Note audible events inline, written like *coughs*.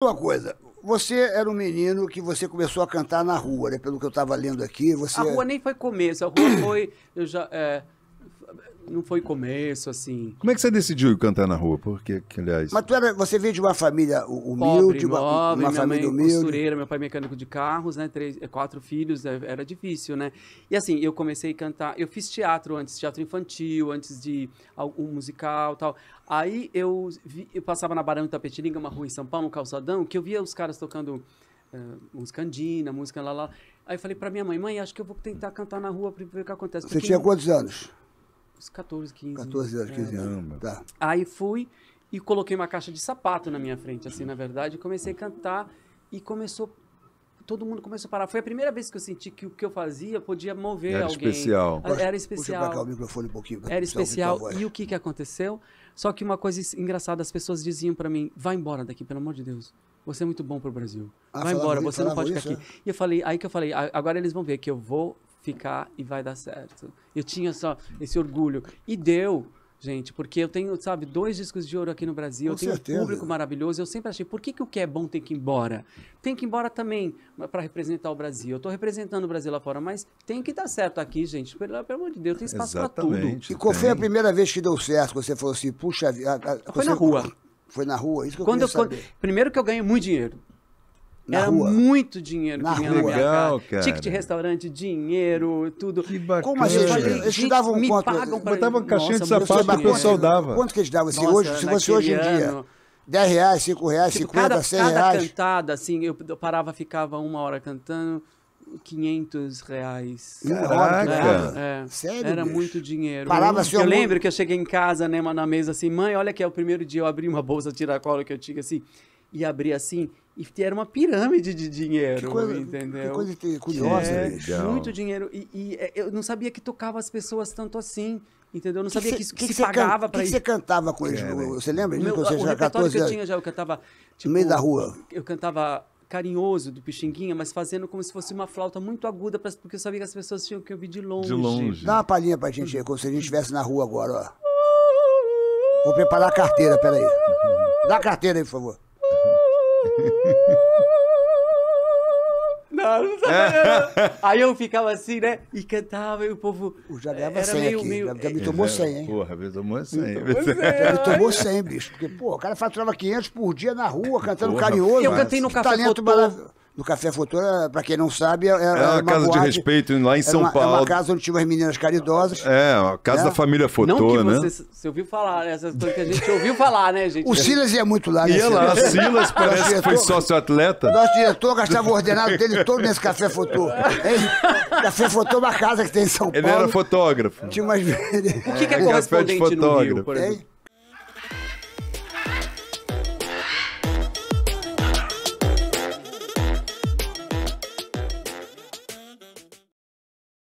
Uma coisa, você era um menino que você começou a cantar na rua, né? Pelo que eu estava lendo aqui, você... A rua nem foi começo, a rua *coughs* foi... Eu já, é, não foi começo, assim. Como é que você decidiu cantar na rua? Porque, que, aliás. Mas tu era, você veio de uma família humilde, Pobre, uma, nobre, uma família mãe, humilde. costureira, meu pai mecânico de carros, né? Três, eh, quatro filhos, é, era difícil, né? E assim, eu comecei a cantar. Eu fiz teatro antes, teatro infantil, antes de um musical tal. Aí eu, vi, eu passava na Barão Itapetininga, uma rua em São Paulo, um calçadão, que eu via os caras tocando uh, música andina, música lá lá. Aí eu falei pra minha mãe, mãe, acho que eu vou tentar cantar na rua pra ver o que acontece. Você tinha quantos anos? uns 14, 15. 14, 15 é, anos, tá. Aí fui e coloquei uma caixa de sapato na minha frente, assim, na verdade, e comecei a cantar e começou todo mundo começou a parar. Foi a primeira vez que eu senti que o que eu fazia podia mover era alguém. Especial. Era especial. Puxa cá o microfone um pouquinho. Né? Era especial. E o que, que aconteceu? Só que uma coisa engraçada, as pessoas diziam para mim, vai embora daqui, pelo amor de Deus. Você é muito bom pro Brasil. Ah, vai embora, você não pode isso, ficar aqui. É? E eu falei, aí que eu falei, agora eles vão ver que eu vou ficar e vai dar certo. Eu tinha só esse orgulho. E deu, gente, porque eu tenho, sabe, dois discos de ouro aqui no Brasil, Com eu tenho certeza. um público maravilhoso. Eu sempre achei, por que, que o que é bom tem que ir embora? Tem que ir embora também para representar o Brasil. Eu estou representando o Brasil lá fora, mas tem que dar certo aqui, gente. Pelo, pelo amor de Deus, tem espaço para tudo. E qual foi a primeira vez que deu certo? Você falou assim, puxa. A, a, foi você... na rua. Foi na rua, isso que eu Quando eu, Primeiro que eu ganhei muito dinheiro. Na Era rua. muito dinheiro na que vinha rua. na minha Legal, cara. cara. Ticket de restaurante, dinheiro, tudo. Que bacana. Como assim? Eles, eles te davam me quanto? pagam pra... Botava caixinha Nossa, de sapato que o pessoal dava. Quanto que eles davam? Se, Nossa, hoje, se fosse hoje em dia... Ano, 10 reais, 5 reais, tipo, 50, cada, 100 cada reais. Cada cantada, assim, eu parava, ficava uma hora cantando, 500 reais. Caraca! Era, é, é, Sério, era bicho? muito dinheiro. Parava, eu, eu muito... lembro que eu cheguei em casa, né, na mesa, assim, mãe, olha que é o primeiro dia eu abri uma bolsa de tiracolo que eu tinha, assim, e abrir assim e era uma pirâmide de dinheiro, que coisa, entendeu? Que coisa curiosa, é, muito dinheiro e, e, é, eu não sabia que tocava as pessoas tanto assim. Entendeu? Eu não que sabia que, isso que, que, se pagava para isso. O que você cantava com eles? É, você lembra? Meu, você o já 14 que eu tinha já, eu cantava... Tipo, no meio da rua. Eu cantava carinhoso do Pixinguinha, mas fazendo como se fosse uma flauta muito aguda, pra, porque eu sabia que as pessoas tinham que ouvir de longe. De longe. Dá uma palhinha pra gente, como se a gente estivesse na rua agora, ó. Vou preparar a carteira, peraí. Dá a carteira aí, por favor. *laughs* Não, não sabia. *laughs* Aí eu ficava assim, né? E cantava, e o povo. já ganhava 100 meio, Meio... Já me é. tomou 100, é, hein? Porra, me tomou 100. já me tomou 100 bicho. Porque, pô, o cara faturava 500 por dia na rua, cantando porra, carinhoso. Eu cantei no Café Talento Cotô. No Café Futura, é, para quem não sabe, era, é, é uma, uma casa boate, de respeito lá em São uma, Paulo. uma casa onde tinha as meninas caridosas. É, a casa né? da família Futura, né? Você, você ouviu falar, né? essas coisas que a gente ouviu falar, né, gente? O Silas ia muito lá, Ia né, lá, Silas parece que foi sócio-atleta. Nosso diretor gastava o ordenado dele todo nesse Café Futura. Café Futura é uma casa que tem em São Paulo. Ele era fotógrafo. Tinha umas... O que, que é, é correspondente no Rio, por exemplo?